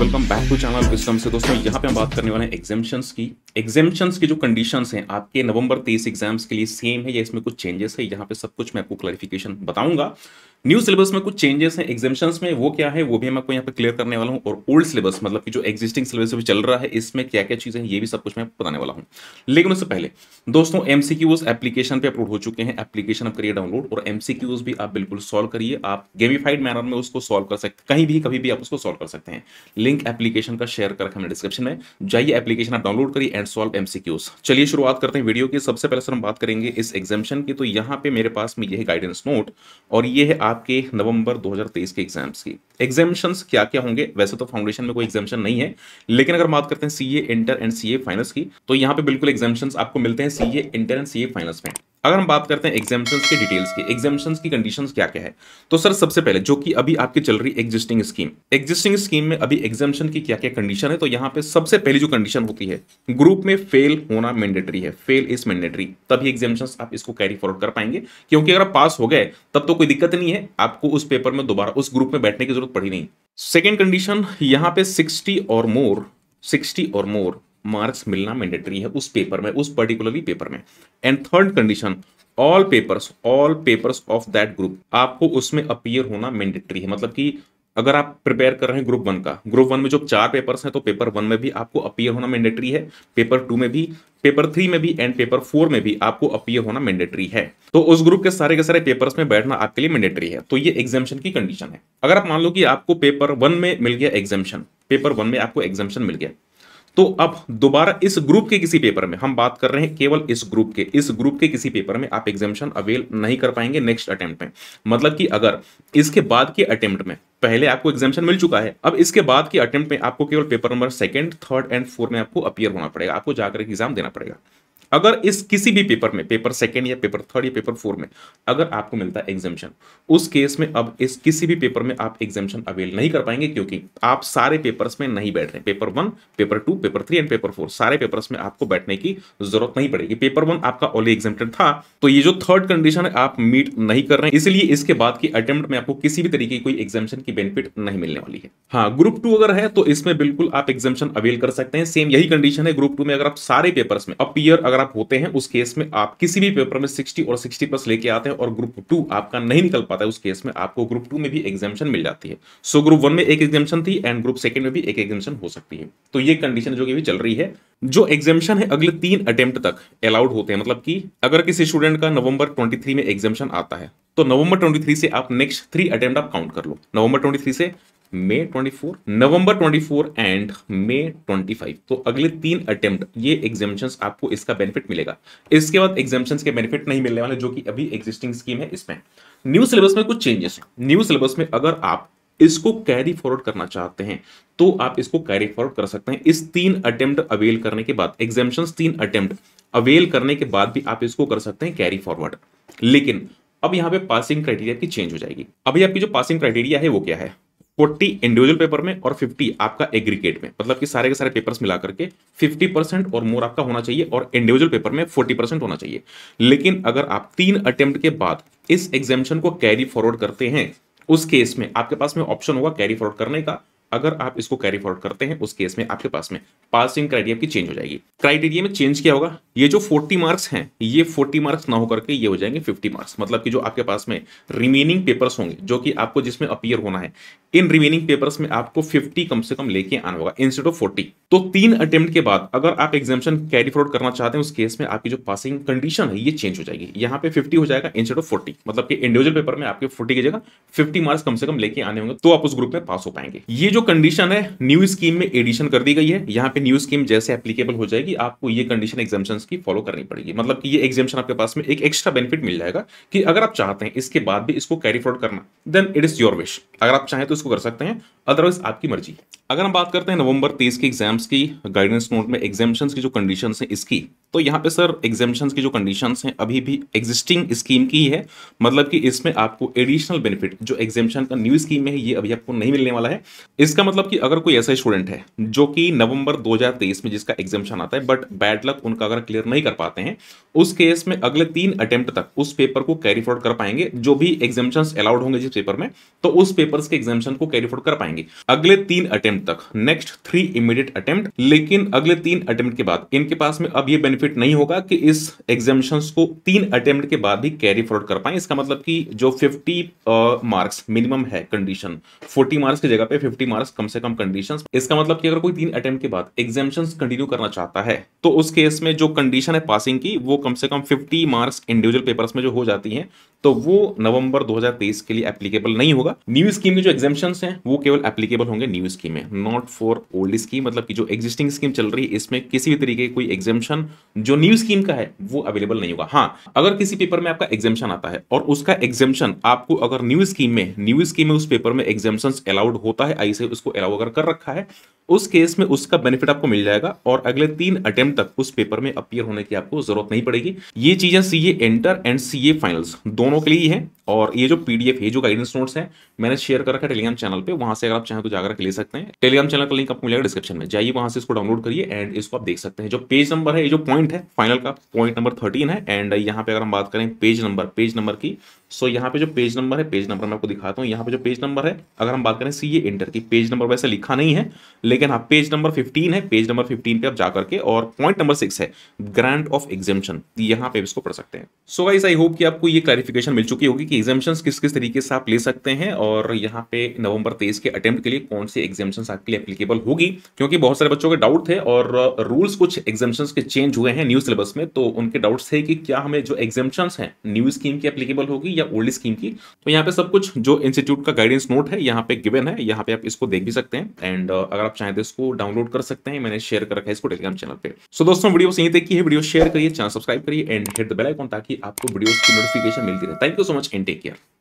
welcome back to channel विस्टम से दोस्तों यहाँ पे हम बात करने वाले हैं एग्जाम्शंस की एग्जामिशन की जो कंडीशंस हैं आपके नवंबर तेईस एग्जाम्स के लिए सेम है या इसमें कुछ चेंजेस है यहाँ पे सब कुछ मैं आपको क्लैरिफिकेशन बताऊंगा न्यू सिलेबस में कुछ चेंजेस हैं एग्जामेशन में वो क्या है वो भी मैं आपको यहाँ पर क्लियर करने वाला हूँ और ओल्ड सिलेबस मतलब कि जो एग्जिस्टिंग सिलेबस अभी चल रहा है इसमें क्या क्या चीज़ें हैं ये भी सब कुछ मैं बताने वाला हूँ लेकिन उससे पहले दोस्तों एम एप्लीकेशन पर अपलोड हो चुके हैं एप्लीकेशन आप करिए डाउनलोड और एम भी आप बिल्कुल सॉल्व करिए आप गेमीफाइड मैनर में उसको सॉल्व कर सकते कहीं भी कभी भी आप उसको सॉल्व कर सकते हैं लिंक एप्लीकेशन का शेयर कर रखा मैंने डिस्क्रिप्शन में जाइए एप्लीकेशन आप डाउनलोड करिए एंड सॉल्व एम चलिए शुरुआत करते हैं वीडियो की सबसे पहले सर हम बात करेंगे इस एग्जामेशन की तो यहाँ पे मेरे पास में ये गाइडेंस नोट और ये है आपके नवंबर 2023 के एग्जाम्स की एग्जामिशन क्या क्या होंगे वैसे तो फाउंडेशन में कोई एग्जामिशन नहीं है लेकिन अगर बात करते हैं CA inter and CA finals की तो यहाँ पे बिल्कुल एग्जामिशन आपको मिलते हैं CA inter and CA finals में अगर हम बात करते हैं एग्जामेशन के डिटेल्स की एग्जामेशन की कंडीशन क्या क्या है तो सर सबसे पहले जो कि अभी आपकी चल रही एग्जिस्टिंग स्कीम एग्जिस्टिंग स्कीम में अभी एग्जामेशन की क्या क्या कंडीशन है तो यहाँ पे सबसे पहली जो कंडीशन होती है ग्रुप में फेल होना मैंडेटरी है फेल इज मैंडेटरी तभी एग्जामेशन आप इसको कैरी फॉरवर्ड कर पाएंगे क्योंकि अगर आप पास हो गए तब तो कोई दिक्कत नहीं है आपको उस पेपर में दोबारा उस ग्रुप में बैठने की जरूरत पड़ी नहीं सेकेंड कंडीशन यहाँ पे सिक्सटी और मोर सिक्सटी और मोर मार्क्स मिलना मैंडेटरी है उस पेपर में उस पर्टिकुलरली पेपर में and third condition all papers all papers of that group आपको उसमें अपियर होना मैंडेटरी है मतलब कि अगर आप प्रिपेयर कर रहे हैं ग्रुप वन का ग्रुप वन में जो चार पेपर्स हैं तो पेपर वन में भी आपको अपियर होना मैंडेटरी है पेपर टू में भी पेपर थ्री में भी एंड पेपर फोर में भी आपको अपियर होना मैंडेटरी है तो उस ग्रुप के सारे के सारे पेपर्स में बैठना आपके लिए मैंडेटरी है तो ये एग्जामेशन की कंडीशन है अगर आप मान लो कि आपको पेपर वन में मिल गया एग्जामेशन पेपर वन में आपको एग्जामेशन मिल गया तो अब दोबारा इस ग्रुप के किसी पेपर में हम बात कर रहे हैं केवल इस ग्रुप के इस ग्रुप के किसी पेपर में आप एग्जामेशन अवेल नहीं कर पाएंगे नेक्स्ट अटेम्प्ट में मतलब कि अगर इसके बाद के अटेम्प्ट में पहले आपको एग्जामेशन मिल चुका है अब इसके बाद के अटेम्प्ट में आपको केवल paper number second third and fourth में आपको अपियर होना पड़ेगा आपको जाकर एग्जाम देना पड़ेगा अगर इस किसी भी पेपर में पेपर सेकेंड या पेपर थर्ड या पेपर फोर में अगर आपको मिलता है एग्जामेशन उस केस में अब इस किसी भी पेपर में आप एग्जामेशन अवेल नहीं कर पाएंगे क्योंकि आप सारे पेपर्स में नहीं बैठ रहे paper one paper two paper three and paper four सारे पेपर्स में आपको बैठने की जरूरत नहीं पड़ेगी पेपर वन आपका ऑली एग्जामेटेड था तो ये जो थर्ड कंडीशन है आप मीट नहीं कर रहे इसलिए इसके बाद की अटेम्प्ट में आपको किसी भी तरीके की कोई एग्जामेशन की बेनिफिट नहीं मिलने वाली है हाँ ग्रुप टू अगर है तो इसमें बिल्कुल आप एग्जामेशन अवेल कर सकते हैं सेम यही कंडीशन है ग्रुप टू में अगर आप सारे पेपर्स में अपियर अगर आप होते हैं उस केस में आप किसी भी पेपर में सिक्सटी और सिक्सटी प्लस लेके आते हैं और ग्रुप टू आपका नहीं निकल पाता है उस केस में आपको ग्रुप टू में भी एग्जामेशन मिल जाती है सो ग्रुप वन में एक एग्जामेशन थी एंड ग्रुप सेकंड में भी एक एग्जामेशन हो सकती है तो ये कंडीशन जो कि चल रही है जो एग्जामेशन है अगले तीन अटेम्प्ट तक अलाउड होते हैं मतलब कि अगर किसी स्टूडेंट का नवंबर 23 में एग्जामेशन आता है तो नवंबर 23 से आप नेक्स्ट थ्री अटेम्प्ट आप काउंट कर लो नवंबर 23 से मे 24 नवंबर 24 एंड मे 25 तो अगले तीन अटेम्प्ट ये एग्जामेशन आपको इसका बेनिफिट मिलेगा इसके बाद एग्जामेशन के बेनिफिट नहीं मिलने वाले जो कि अभी एग्जिस्टिंग स्कीम है इसमें न्यू सिलेबस में कुछ चेंजेस हैं न्यू सिलेबस में अगर आप इसको कैरी फॉरवर्ड करना चाहते हैं तो आप इसको कैरी फॉरवर्ड कर सकते हैं इस तीन अटेम्प्ट अवेल करने के बाद एग्जामेशन तीन अटेम्प्ट अवेल करने के बाद भी आप इसको कर सकते हैं कैरी फॉरवर्ड लेकिन अब यहाँ पे पासिंग क्राइटेरिया की चेंज हो जाएगी अभी आपकी जो पासिंग क्राइटेरिया है वो क्या है फोर्टी इंडिविजुअल पेपर में और फिफ्टी आपका एग्रीगेट में मतलब कि सारे के सारे पेपर्स मिला करके फिफ्टी परसेंट और मोर आपका होना चाहिए और इंडिविजुअल पेपर में फोर्टी परसेंट होना चाहिए लेकिन अगर आप तीन अटेम्प्ट के बाद इस एग्जामेशन को कैरी फॉरवर्ड करते हैं उस केस में आपके पास में ऑप्शन होगा कैरी फॉरवर्ड करने का अगर आप इसको कैरी फॉरवर्ड करते हैं उस केस में आपके पास में पासिंग क्राइटेरिया की चेंज हो जाएगी क्राइटेरिया में चेंज क्या होगा ये जो 40 मार्क्स हैं ये 40 मार्क्स ना होकर के ये हो जाएंगे 50 मार्क्स मतलब कि जो आपके पास में रिमेनिंग पेपर्स होंगे जो कि आपको जिसमें अपियर होना है इन रिमेनिंग पेपर्स में आपको फिफ्टी कम से कम लेके आना होगा इंस्टेड ऑफ फोर्टी तो तीन अटेम्प्ट के बाद अगर आप एग्जामेशन कैरी फॉरवर्ड करना चाहते हैं उस केस में आपकी जो पासिंग कंडीशन है ये चेंज हो जाएगी यहाँ पे 50 हो जाएगा इंस्टेड ऑफ 40 मतलब कि इंडिविजुअल पेपर में आपके 40 की जगह 50 मार्क्स कम से कम लेके आने होंगे तो आप उस ग्रुप में पास हो पाएंगे ये जो कंडीशन है न्यू स्कीम में एडिशन कर दी गई है यहाँ पे न्यू स्कीम जैसे एप्लीकेबल हो जाएगी आपको ये कंडीशन एग्जामेशन की फॉलो करनी पड़ेगी मतलब की ये एग्जामेशन आपके पास में एक एक्स्ट्रा बेनिफिट मिल जाएगा कि अगर आप चाहते हैं इसके बाद भी इसको कैरी फॉरवर्ड करना then it is your wish अगर आप चाहें तो इसको कर सकते हैं अदरवाइज आपकी मर्जी अगर हम बात करते हैं नवंबर तेईस के एग्जाम एग्जाम्स की गाइडेंस नोट में एग्जामेशन की जो कंडीशन है इसकी तो यहाँ पे सर एग्जामेशन की जो कंडीशंस हैं अभी भी एग्जिस्टिंग स्कीम की ही है मतलब कि इसमें आपको एडिशनल बेनिफिट जो एग्जामेशन का न्यू स्कीम है ये अभी आपको नहीं मिलने वाला है इसका मतलब कि अगर कोई ऐसा स्टूडेंट है जो कि नवंबर 2023 में जिसका एग्जामेशन आता है बट बैड लक उनका अगर क्लियर नहीं कर पाते हैं उस केस में अगले तीन अटेम्प्ट तक उस पेपर को कैरी फॉर्ड कर पाएंगे जो भी एग्जामेशन अलाउड होंगे जिस पेपर में तो उस पेपर के एग्जामेशन को कैरी फॉर्ड कर पाएंगे अगले तीन अटेम्प्ट तक नेक्स्ट थ्री इमीडिएट अटेम्प्ट लेकिन अगले तीन अटेम्प्ट के बाद इनके पास में अब ये बेनिफिट बेनिफिट नहीं होगा कि इस एग्जामिशन को तीन अटेम्प्ट के बाद भी कैरी फॉरवर्ड कर पाए इसका मतलब कि जो 50 मार्क्स मिनिमम है कंडीशन 40 मार्क्स की जगह पे 50 मार्क्स कम से कम कंडीशन इसका मतलब कि अगर कोई तीन अटेम्प्ट के बाद एग्जामिशन कंटिन्यू करना चाहता है तो उस केस में जो कंडीशन है पासिंग की वो कम से कम फिफ्टी मार्क्स इंडिविजुअल पेपर में जो हो जाती है तो वो नवंबर 2023 के लिए एप्लीकेबल नहीं होगा न्यू स्कीम के जो एग्जामेशन हैं वो केवल एप्लीकेबल होंगे न्यू स्कीम में नॉट फॉर ओल्ड स्कीम मतलब कि जो एग्जिस्टिंग स्कीम चल रही है इसमें किसी भी तरीके की कोई एग्जामेशन जो न्यू स्कीम का है वो अवेलेबल नहीं होगा हाँ अगर किसी पेपर में आपका एग्जामेशन आता है और उसका एग्जामेशन आपको अगर न्यू स्कीम में न्यू स्कीम में उस पेपर में एग्जामेशन अलाउड होता है आई से उसको अलाउ अगर कर रखा है उस केस में उसका बेनिफिट आपको मिल जाएगा और अगले तीन अटेम्प्ट तक उस पेपर में अपियर होने की आपको जरूरत नहीं पड़ेगी ये चीजें C A inter and C A finals दोनों के लिए ही है और ये जो पीडीएफ है जो गाइडेंस नोट्स है मैंने शेयर कर रखा है टेलीग्राम चैनल पे वहां से अगर आप चाहें तो जाकर ले सकते हैं टेलीग्राम चैनल का लिंक आपको मिलेगा डिस्क्रिप्शन में जाइए वहां से इसको डाउनलोड करिए एंड इसको आप देख सकते हैं जो पेज नंबर है ये जो पॉइंट पॉइंट है फाइनल का पॉइंट नंबर थर्टीन है एंड यहाँ पे अगर हम बात करें पेज नंबर पेज नंबर की सो so, यहाँ पे जो पेज नंबर है पेज नंबर मैं आपको दिखाता हूँ यहाँ पे जो पेज नंबर है अगर हम बात करें सी ए इंटर की पेज नंबर वैसे लिखा नहीं है लेकिन हाँ पेज नंबर फिफ्टीन है पेज नंबर फिफ्टीन पे आप जाकर के और पॉइंट नंबर सिक्स है ग्रांट ऑफ एग्जामेशन यहाँ पे इसको पढ़ सकते हैं सो गाइस आई होप कि आपको ये क्लैरिफिकेशन मिल चुकी होगी कि एग्जामेशन किस किस तरीके से आप ले सकते हैं और यहाँ पे नवंबर तेईस के अटेम्प्ट के लिए कौन सी एग्जामेशन आपके लिए एप्लीकेबल होगी क्योंकि बहुत सारे बच्चों के डाउट थे और रूल्स कुछ एग्जामेशन के चेंज हुए हुए हैं न्यू सिलेबस में तो उनके डाउट्स थे कि क्या हमें जो एग्जामेशन हैं न्यू स्कीम की एप्लीकेबल होगी या ओल्ड स्कीम की तो यहाँ पे सब कुछ जो इंस्टीट्यूट का गाइडेंस नोट है यहाँ पे गिवन है यहाँ पे आप इसको देख भी सकते हैं एंड uh, अगर आप चाहें तो इसको डाउनलोड कर सकते हैं मैंने शेयर कर रखा है इसको टेलीग्राम चैनल पर सो so, दोस्तों वीडियो यहीं तक की वीडियो शेयर करिए चैनल सब्सक्राइब करिए एंड हिट द बेलाइकॉन ताकि आपको वीडियो की नोटिफिकेशन मिलती रहे thank you so much and take care